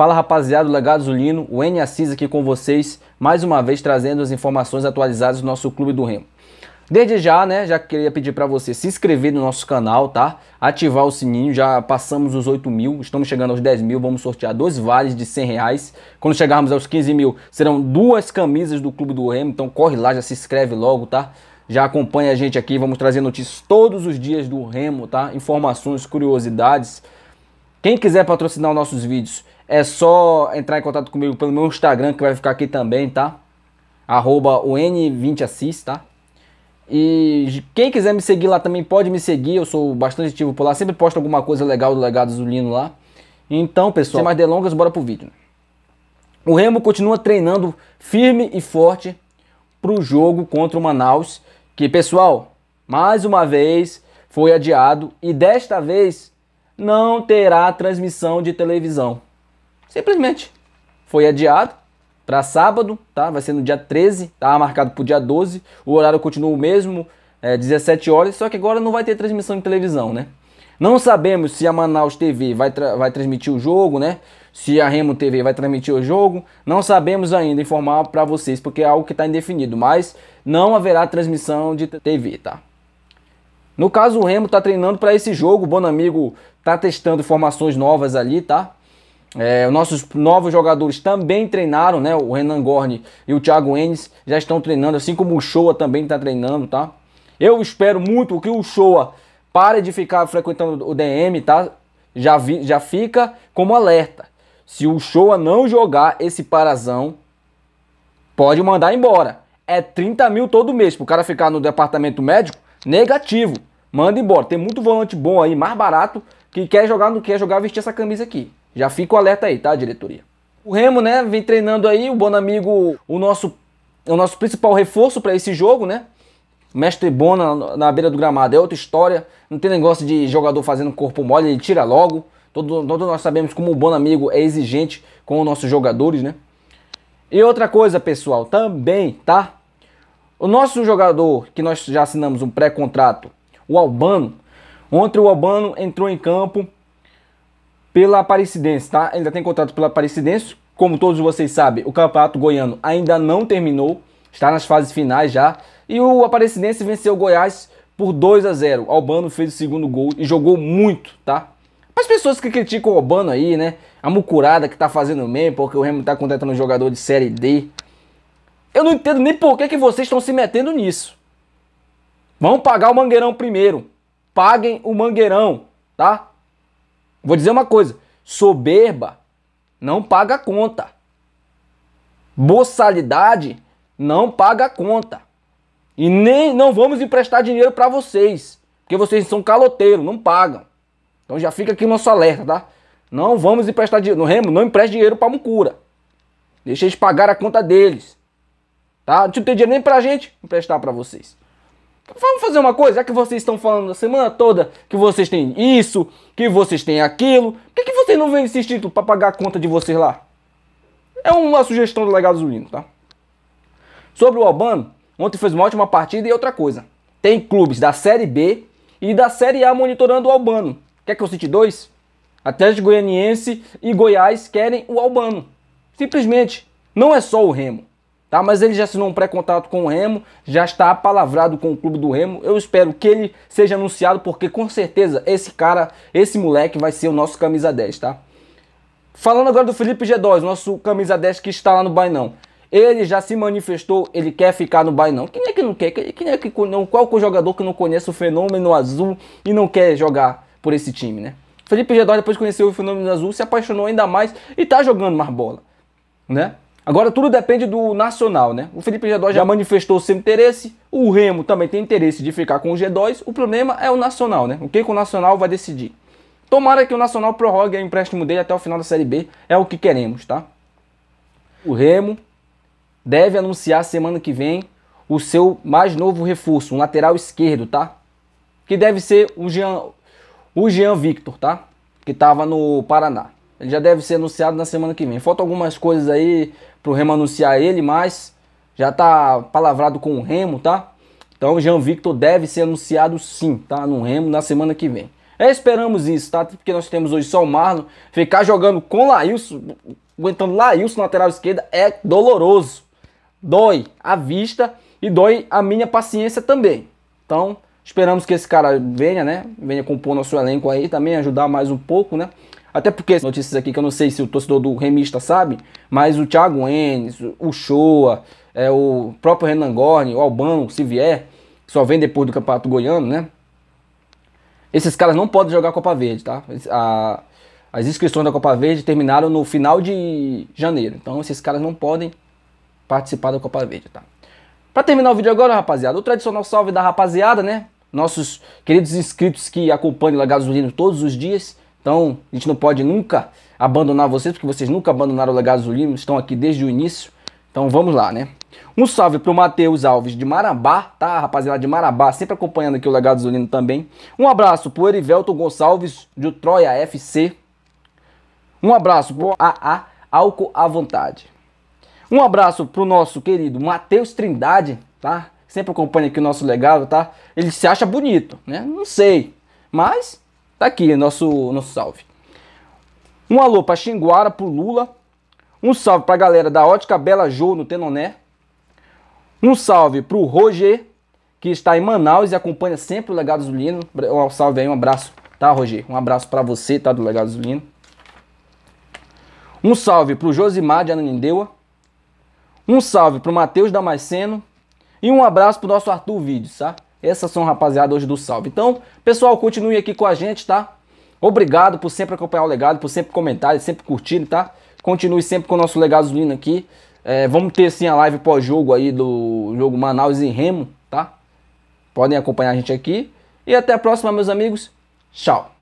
Fala rapaziada do Legado Zulino, o N Assis aqui com vocês, mais uma vez trazendo as informações atualizadas do nosso Clube do Remo. Desde já, né, já queria pedir para você se inscrever no nosso canal, tá? Ativar o sininho, já passamos os 8 mil, estamos chegando aos 10 mil, vamos sortear dois vales de 100 reais. Quando chegarmos aos 15 mil, serão duas camisas do Clube do Remo, então corre lá, já se inscreve logo, tá? Já acompanha a gente aqui, vamos trazer notícias todos os dias do Remo, tá? Informações, curiosidades. Quem quiser patrocinar os nossos vídeos, é só entrar em contato comigo pelo meu Instagram, que vai ficar aqui também, tá? Arroba o n 20 assist tá? E quem quiser me seguir lá também pode me seguir, eu sou bastante ativo por lá, sempre posto alguma coisa legal do Legado do Lino lá. Então, pessoal, sem mais delongas, bora pro vídeo. O Remo continua treinando firme e forte pro jogo contra o Manaus, que, pessoal, mais uma vez foi adiado e desta vez não terá transmissão de televisão. Simplesmente foi adiado para sábado, tá? Vai ser no dia 13, tá marcado para o dia 12. O horário continua o mesmo, é, 17 horas, só que agora não vai ter transmissão de televisão, né? Não sabemos se a Manaus TV vai, tra vai transmitir o jogo, né? Se a Remo TV vai transmitir o jogo, não sabemos ainda informar para vocês, porque é algo que está indefinido, mas não haverá transmissão de TV, tá? No caso, o Remo está treinando para esse jogo, o Bonamigo está testando formações novas ali, tá? É, nossos novos jogadores também treinaram, né? O Renan Gorni e o Thiago Enes já estão treinando, assim como o Showa também está treinando, tá? Eu espero muito que o Showa pare de ficar frequentando o DM, tá? Já, vi, já fica como alerta. Se o Showa não jogar esse parazão, pode mandar embora. É 30 mil todo mês. Para o cara ficar no departamento médico, negativo. Manda embora. Tem muito volante bom aí, mais barato, que quer jogar, não quer jogar, vestir essa camisa aqui. Já fica o alerta aí, tá, diretoria? O Remo, né, vem treinando aí, o Bonamigo, o nosso, é o nosso principal reforço para esse jogo, né? Mestre Bona na, na beira do gramado é outra história. Não tem negócio de jogador fazendo corpo mole, ele tira logo. Todos todo nós sabemos como o Bonamigo é exigente com os nossos jogadores, né? E outra coisa, pessoal, também, tá? O nosso jogador, que nós já assinamos um pré-contrato, o Albano. Ontem o Albano entrou em campo pela Aparecidense, tá? Ainda tem contrato pela Aparecidense. Como todos vocês sabem, o Campeonato Goiano ainda não terminou, está nas fases finais já. E o Aparecidense venceu o Goiás por 2 a 0. Albano fez o segundo gol e jogou muito, tá? As pessoas que criticam o Albano aí, né? A mucurada que tá fazendo mesmo, porque o Remo tá contratando um jogador de Série D. Eu não entendo nem por que, que vocês estão se metendo nisso. Vão pagar o Mangueirão primeiro. Paguem o Mangueirão, tá? Vou dizer uma coisa: soberba não paga conta. Boçalidade não paga conta. E nem não vamos emprestar dinheiro para vocês, porque vocês são caloteiros, não pagam. Então já fica aqui o nosso alerta, tá? Não vamos emprestar dinheiro, no Remo, não empreste dinheiro para Mucura. Deixa eles pagar a conta deles. Tá? Não tem dinheiro nem pra gente emprestar para vocês. Vamos fazer uma coisa, já que vocês estão falando a semana toda que vocês têm isso, que vocês têm aquilo, por que, que vocês não vêm esses títulos tipo, para pagar a conta de vocês lá? É uma sugestão do Legado Zulino, tá? Sobre o Albano, ontem fez uma ótima partida e outra coisa. Tem clubes da Série B e da Série A monitorando o Albano. Quer que eu cite dois? de Goianiense e Goiás querem o Albano. Simplesmente, não é só o Remo tá? Mas ele já assinou um pré-contrato com o Remo, já está apalavrado com o clube do Remo. Eu espero que ele seja anunciado porque com certeza esse cara, esse moleque vai ser o nosso camisa 10, tá? Falando agora do Felipe G2, nosso camisa 10 que está lá no Bainão. Ele já se manifestou, ele quer ficar no Bainão. Quem é que não quer? Quem é que não, qual é jogador que não conhece o fenômeno azul e não quer jogar por esse time, né? Felipe G2 depois conheceu o fenômeno azul, se apaixonou ainda mais e tá jogando mais bola, né? Agora tudo depende do nacional, né? O Felipe G2 já manifestou seu interesse, o Remo também tem interesse de ficar com o G2. O problema é o nacional, né? O que, que o nacional vai decidir? Tomara que o Nacional prorrogue o empréstimo dele até o final da Série B, é o que queremos, tá? O Remo deve anunciar semana que vem o seu mais novo reforço, um lateral esquerdo, tá? Que deve ser o Jean, o Jean Victor, tá? Que estava no Paraná. Ele já deve ser anunciado na semana que vem. Faltam algumas coisas aí pro Remo anunciar ele, mas já tá palavrado com o Remo, tá? Então o Jean Victor deve ser anunciado sim, tá? No Remo na semana que vem. É, esperamos isso, tá? Porque nós temos hoje só o Marlon. Ficar jogando com Lailson, aguentando Laílson lateral esquerda é doloroso. Dói a vista e dói a minha paciência também. Então, esperamos que esse cara venha, né? Venha compor nosso elenco aí, também ajudar mais um pouco, né? Até porque notícias aqui que eu não sei se o torcedor do Remista sabe, mas o Thiago Enes, o Shoa, é, o próprio Renan Gorni, o Albano, se vier, só vem depois do Campeonato Goiano, né? Esses caras não podem jogar Copa Verde, tá? A, as inscrições da Copa Verde terminaram no final de janeiro. Então esses caras não podem participar da Copa Verde, tá? Pra terminar o vídeo agora, rapaziada, o tradicional salve da rapaziada, né? Nossos queridos inscritos que acompanham o Gasolino todos os dias. Então, a gente não pode nunca abandonar vocês, porque vocês nunca abandonaram o legado Zulino, estão aqui desde o início. Então vamos lá, né? Um salve pro Matheus Alves de Marabá, tá? Rapaziada de Marabá, sempre acompanhando aqui o Legado Zulino também. Um abraço pro Erivelton Gonçalves de Troia FC. Um abraço pro AA Álcool à Vontade. Um abraço pro nosso querido Matheus Trindade, tá? Sempre acompanha aqui o nosso legado, tá? Ele se acha bonito, né? Não sei, mas Tá aqui nosso, nosso salve. Um alô pra Xinguara, pro Lula. Um salve pra galera da Ótica Bela Jô no Tenoné. Um salve pro Roger, que está em Manaus e acompanha sempre o Legado Zulino. Um salve aí, um abraço, tá, Roger? Um abraço para você, tá, do Legado Zulino. Um salve pro Josimar de Ananindeua. Um salve pro Matheus Damasceno. E um abraço pro nosso Arthur Vídeo, tá essas são, rapaziada, hoje do salve. Então, pessoal, continue aqui com a gente, tá? Obrigado por sempre acompanhar o legado, por sempre comentar, sempre curtir, tá? Continue sempre com o nosso legado lindo aqui. É, vamos ter sim a live pós-jogo aí do jogo Manaus e Remo, tá? Podem acompanhar a gente aqui. E até a próxima, meus amigos. Tchau.